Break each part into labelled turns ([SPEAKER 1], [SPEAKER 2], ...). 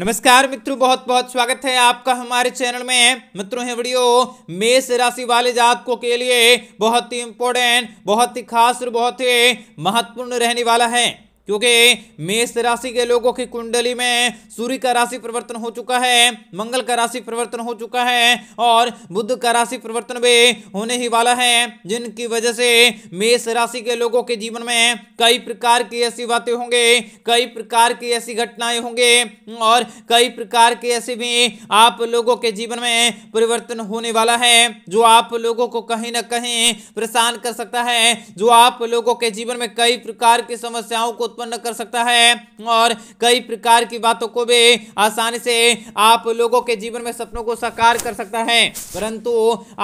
[SPEAKER 1] नमस्कार मित्रों बहुत बहुत स्वागत है आपका हमारे चैनल में मित्रों ये वीडियो मेष राशि वाले जातकों के लिए बहुत ही इंपॉर्टेंट बहुत ही खास और बहुत ही महत्वपूर्ण रहने वाला है क्योंकि मेष राशि के लोगों की कुंडली में सूर्य का राशि परिवर्तन हो चुका है मंगल का राशि परिवर्तन हो चुका है और बुद्ध का राशि परिवर्तन भी होने ही वाला है जिनकी वजह से मेष राशि के लोगों के जीवन में कई प्रकार की ऐसी बातें होंगे कई प्रकार की ऐसी घटनाएं होंगे और कई प्रकार के ऐसे भी आप लोगों के जीवन में परिवर्तन होने वाला है जो आप लोगों को कहीं ना कहीं परेशान कर सकता है जो आप लोगों के जीवन में कई प्रकार की समस्याओं को उत्पन्न कर सकता है और कई प्रकार की बातों को भी आसानी से आप लोगों के जीवन में सपनों को साकार कर सकता है परंतु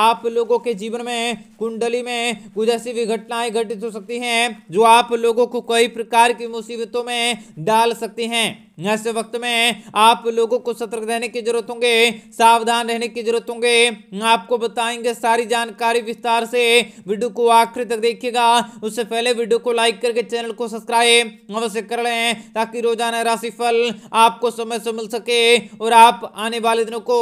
[SPEAKER 1] आप लोगों के जीवन में कुंडली में कुछ ऐसी भी घटनाएं घटित हो सकती हैं जो आप लोगों को कई प्रकार की मुसीबतों में डाल सकती हैं ऐसे वक्त में आप लोगों को सतर्क रहने की जरूरत होंगे सावधान रहने की जरूरत होंगे आपको बताएंगे सारी जानकारी विस्तार से वीडियो को आखिर तक देखिएगा उससे पहले वीडियो को लाइक करके चैनल को सब्सक्राइब अवश्य कर लें ताकि रोजाना राशिफल आपको समय से मिल सके और आप आने वाले दिनों को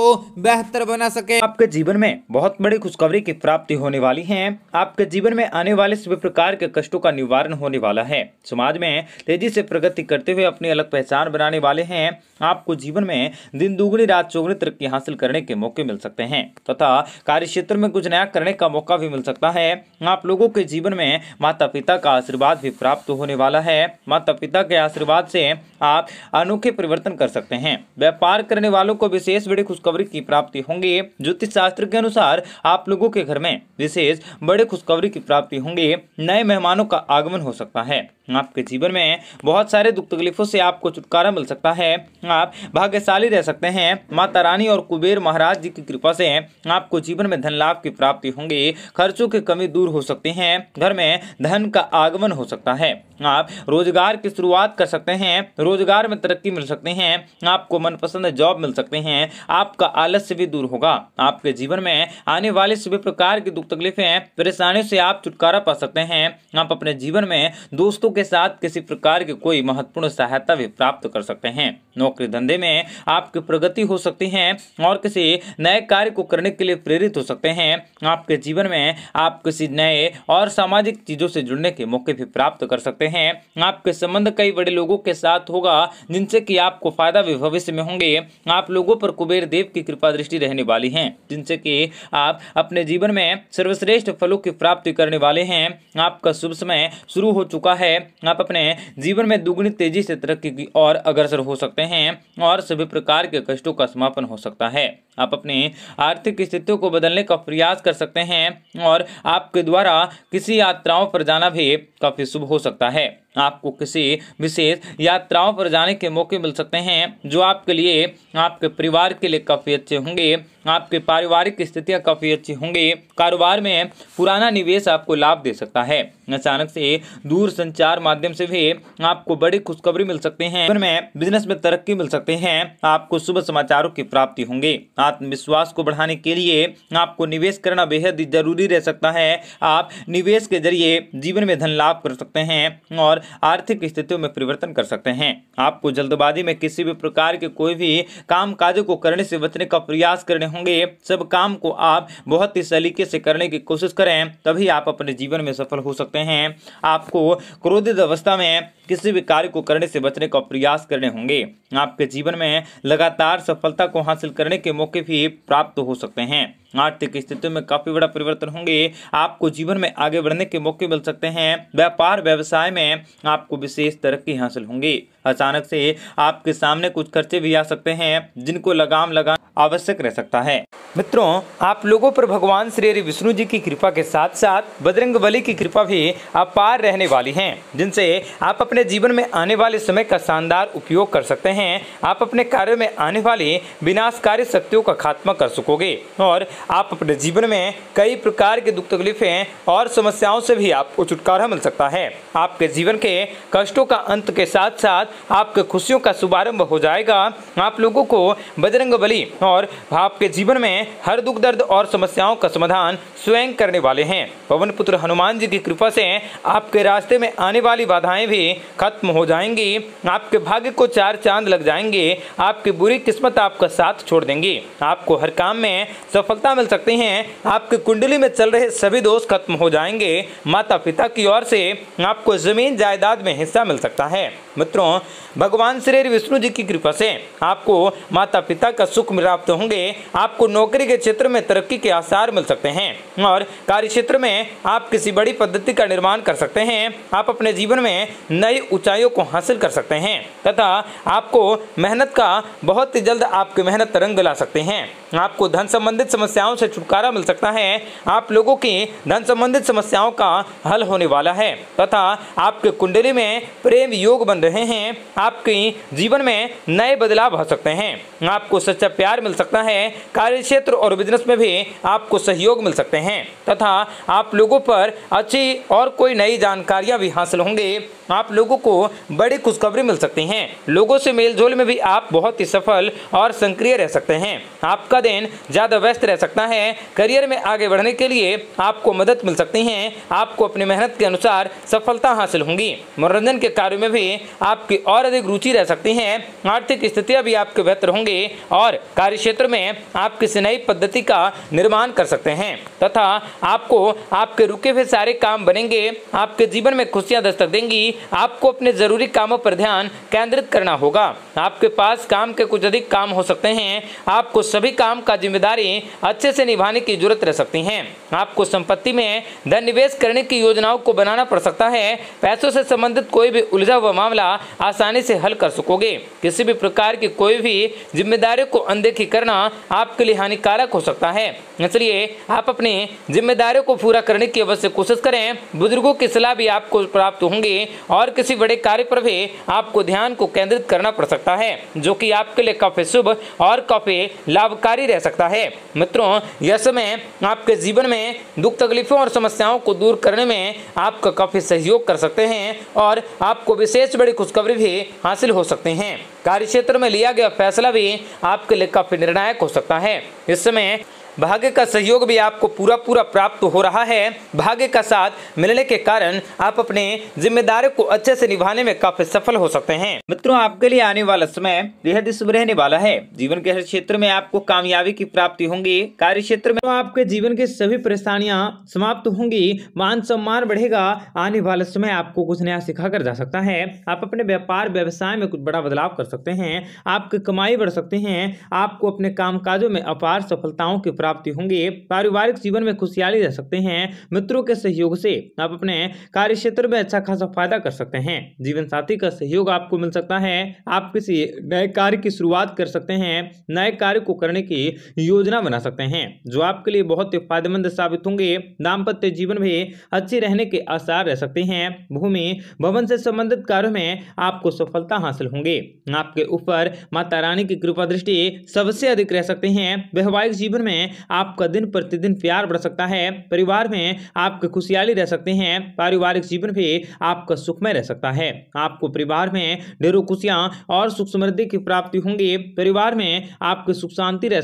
[SPEAKER 1] बेहतर बना सके आपके जीवन में बहुत बड़ी खुशखबरी की प्राप्ति होने वाली है आपके जीवन में आने वाले सभी प्रकार के कष्टों का निवारण होने वाला है समाज में तेजी से प्रगति करते हुए अपनी अलग पहचान बनाने वाले हैं आपको जीवन में दिन दुगुनी रात चौगुनी तरक्की हासिल करने के मौके मिल सकते हैं तथा कार्य क्षेत्र में कुछ नया करने का मौका भी मिल सकता है आप लोगों के जीवन में माता पिता का आशीर्वाद भी प्राप्त होने वाला है माता पिता के आशीर्वाद से आप अनोखे परिवर्तन कर सकते हैं व्यापार करने वालों को विशेष बड़ी खुशखबरी की प्राप्ति होंगी ज्योतिष शास्त्र के अनुसार आप लोगों के घर में विशेष बड़े खुशखबरी की प्राप्ति होंगी नए मेहमानों का आगमन हो सकता है आपके जीवन में बहुत सारे दुख तकलीफों से आपको छुटकारा मिल सकता है आप भाग्यशाली रह सकते हैं माता रानी और कुबेर महाराज जी की कृपा से आपको जीवन में धन लाभ की प्राप्ति होंगी खर्चों की कमी दूर हो सकती है घर में धन का आगमन हो सकता है आप रोजगार की शुरुआत कर सकते हैं रोजगार में तरक्की मिल सकते हैं आपको मनपसंद जॉब मिल सकते हैं आपका आलस्य भी दूर होगा आपके जीवन में आने वाले सभी प्रकार की दुख तकलीफें परेशानियों से आप छुटकारा पा सकते हैं आप अपने जीवन में दोस्तों के के साथ किसी प्रकार की कोई महत्वपूर्ण सहायता भी प्राप्त कर सकते हैं नौकरी धंधे में आपकी प्रगति हो सकती है और किसी नए कार्य को करने के लिए प्रेरित हो सकते हैं आपके जीवन में आप किसी नए और सामाजिक चीज़ों से जुड़ने के मौके भी प्राप्त कर सकते हैं आपके संबंध कई बड़े लोगों के साथ होगा जिनसे कि आपको फायदा भी भविष्य में होंगे आप लोगों पर कुबेर देव की कृपा दृष्टि रहने वाली है जिनसे कि आप अपने जीवन में सर्वश्रेष्ठ फलों की प्राप्ति करने वाले हैं आपका शुभ समय शुरू हो चुका है आप अपने जीवन में दुगुनी तेजी से तरक्की की ओर अग्रसर हो सकते हैं और सभी प्रकार के कष्टों का समापन हो सकता है आप अपनी आर्थिक स्थितियों को बदलने का प्रयास कर सकते हैं और आपके द्वारा किसी यात्राओं पर जाना भी काफ़ी शुभ हो सकता है आपको किसी विशेष यात्राओं पर जाने के मौके मिल सकते हैं जो आपके लिए आपके परिवार के लिए काफ़ी अच्छे होंगे आपके पारिवारिक स्थितियां काफ़ी अच्छी होंगी कारोबार में पुराना निवेश आपको लाभ दे सकता है अचानक से दूर संचार माध्यम से भी आपको बड़ी खुशखबरी मिल सकते हैं जीवन में बिजनेस में तरक्की मिल सकते हैं आपको शुभ समाचारों की प्राप्ति होंगे आत्मविश्वास को बढ़ाने के लिए आपको निवेश करना बेहद जरूरी रह सकता है आप निवेश के जरिए जीवन में धन लाभ कर सकते हैं और आर्थिक स्थितियों में परिवर्तन कर सकते हैं आपको जल्दबाजी में किसी भी प्रकार के कोई भी काम को करने से बचने का प्रयास करने होंगे सब काम को आप बहुत ही सलीके से करने की कोशिश करें तभी आप अपने जीवन में सफल हो सकते हैं आपको क्रोधित अवस्था में किसी भी कार्य को करने से बचने का प्रयास करने होंगे आपके जीवन में लगातार सफलता को हासिल करने के मौके भी प्राप्त हो सकते हैं आर्थिक स्थिति में काफी बड़ा परिवर्तन होंगे आपको जीवन में आगे बढ़ने के मौके मिल सकते हैं व्यापार व्यवसाय में आपको विशेष तरक्की हासिल होंगी अचानक से आपके सामने कुछ खर्चे भी आ सकते हैं जिनको लगाम लगा आवश्यक रह सकता है मित्रों आप लोगों पर भगवान श्री हरि विष्णु जी की कृपा के साथ साथ बजरंग बली की कृपा भी अपार रहने वाली है जिनसे आप अपने जीवन में आने वाले समय का शानदार उपयोग कर सकते हैं आप अपने कार्यों में आने वाली विनाशकारी शक्तियों का खात्मा कर सकोगे और आप अपने जीवन में कई प्रकार के दुख तकलीफें और समस्याओं से भी आपको छुटकारा मिल सकता है आपके जीवन के कष्टों का अंत के साथ साथ आपके खुशियों का शुभारंभ हो जाएगा आप लोगों को बजरंग और भाप के जीवन में हर दुख दर्द और समस्याओं का समाधान स्वयं करने वाले हैं पवन पुत्र हनुमान जी की कृपा से आपके रास्ते में आने वाली बाधाएं भी खत्म हो जाएंगी आपके भाग्य को चार चांद लग जाएंगे आपकी बुरी किस्मत आपका साथ छोड़ देंगी आपको हर काम में सफलता सफलता मिल सकती है आपकी कुंडली में चल रहे सभी दोष खत्म हो जाएंगे माता पिता की ओर से आपको जमीन जायदाद में हिस्सा मिल सकता है मित्रों भगवान श्री विष्णु जी की कृपा से आपको माता पिता का सुख प्राप्त होंगे आपको नौकरी के क्षेत्र में तरक्की के आसार मिल सकते हैं और कार्य क्षेत्र में आप किसी बड़ी पद्धति का निर्माण कर सकते हैं आप अपने जीवन में नई ऊंचाइयों को हासिल कर सकते हैं तथा आपको मेहनत का बहुत ही जल्द आपकी मेहनत रंग ला सकते हैं आपको धन संबंधित समस्याओं से छुटकारा मिल सकता है आप लोगों की धन संबंधित समस्याओं का हल होने वाला है तथा आपके कुंडली में प्रेम योग बन रहे हैं आपके जीवन में नए बदलाव आ सकते हैं आपको सच्चा प्यार मिल सकता है कार्य क्षेत्र और बिजनेस में भी आपको सहयोग मिल सकते हैं तथा आप लोगों पर अच्छी और कोई नई जानकारियां भी हासिल होंगे आप लोगों को बड़ी खुशखबरी मिल सकती है लोगों से मेलजोल में भी आप बहुत ही सफल और सक्रिय रह सकते हैं आपका दिन ज़्यादा व्यस्त रह सकता है करियर में आगे बढ़ने के लिए आपको मदद मिल सकती है आपको अपनी मेहनत के अनुसार सफलता हासिल होंगी मनोरंजन के कार्यों में भी आपकी और अधिक रुचि रह सकती है आर्थिक स्थितियाँ भी आपके बेहतर होंगी और कार्य क्षेत्र में आप किसी नई पद्धति का निर्माण कर सकते हैं तथा आपको आपके रुके हुए सारे काम बनेंगे आपके जीवन में खुशियां दस्तक देंगी आपको अपने ज़रूरी कामों पर ध्यान केंद्रित करना होगा आपके पास काम के कुछ अधिक काम हो सकते हैं आपको सभी काम का जिम्मेदारी अच्छे से निभाने की जरूरत रह सकती है आपको संपत्ति में धन निवेश करने की योजनाओं को बनाना पड़ सकता है पैसों से संबंधित कोई भी उलझा हुआ मामला आसानी से हल कर सकोगे किसी भी प्रकार की कोई भी जिम्मेदारी को अनदेखी करना आपके लिए हानिकारक हो सकता है इसलिए आप अपनी जिम्मेदारियों को पूरा करने की अवश्य कोशिश करें बुजुर्गों की सलाह भी आपको प्राप्त होंगी और किसी बड़े कार्य पर भी आपको ध्यान को केंद्रित करना पड़ सकता है जो कि आपके लिए काफी शुभ और काफी लाभकारी रह सकता है मित्रों यह समय आपके जीवन में दुख तकलीफों और समस्याओं को दूर करने में आपका काफी सहयोग कर सकते हैं और आपको विशेष बड़ी खुशखबरी भी हासिल हो सकते हैं कार्य क्षेत्र में लिया गया फैसला भी आपके लिए काफी निर्णायक हो सकता है इस समय भाग्य का सहयोग भी आपको पूरा पूरा प्राप्त हो रहा है भाग्य का साथ मिलने के कारण आप अपने जिम्मेदारी को अच्छे से निभाने में काफी सफल हो सकते हैं मित्रों आपके लिए आने वाला समय बेहद शुभ रहने वाला है जीवन के हर क्षेत्र में आपको कामयाबी की प्राप्ति होंगी कार्य क्षेत्र में आपके जीवन की सभी परेशानियाँ समाप्त होंगी मान सम्मान बढ़ेगा आने वाला समय आपको कुछ नया सिखा कर जा सकता है आप अपने व्यापार व्यवसाय में कुछ बड़ा बदलाव कर सकते हैं आपकी कमाई बढ़ सकते हैं आपको अपने काम में अपार सफलताओं की प्राप्ति होंगी पारिवारिक जीवन में खुशहाली रह सकते हैं मित्रों के सहयोग से आप अपने कार्य क्षेत्र में अच्छा खासा फायदा कर सकते हैं जीवन साथी का सहयोग आपको मिल सकता है आप किसी नए कार्य की शुरुआत कर सकते हैं नए कार्य को करने की योजना बना सकते हैं जो आपके लिए बहुत ही फायदेमंद साबित होंगे दाम्पत्य जीवन भी अच्छे रहने के आसार रह सकते हैं भूमि भवन से संबंधित कार्यों में आपको सफलता हासिल होंगे आपके ऊपर माता रानी की कृपा दृष्टि सबसे अधिक रह सकते हैं वैवाहिक जीवन में आपका दिन प्रतिदिन प्यार बढ़ सकता है परिवार में आपकी खुशहाली रह सकते हैं पारिवारिक जीवन भी आपका सुखमय रह सकता है आपको परिवार में ढेरों खुशियाँ और सुख समृद्धि की प्राप्ति होंगी परिवार में आपकी सुख शांति रह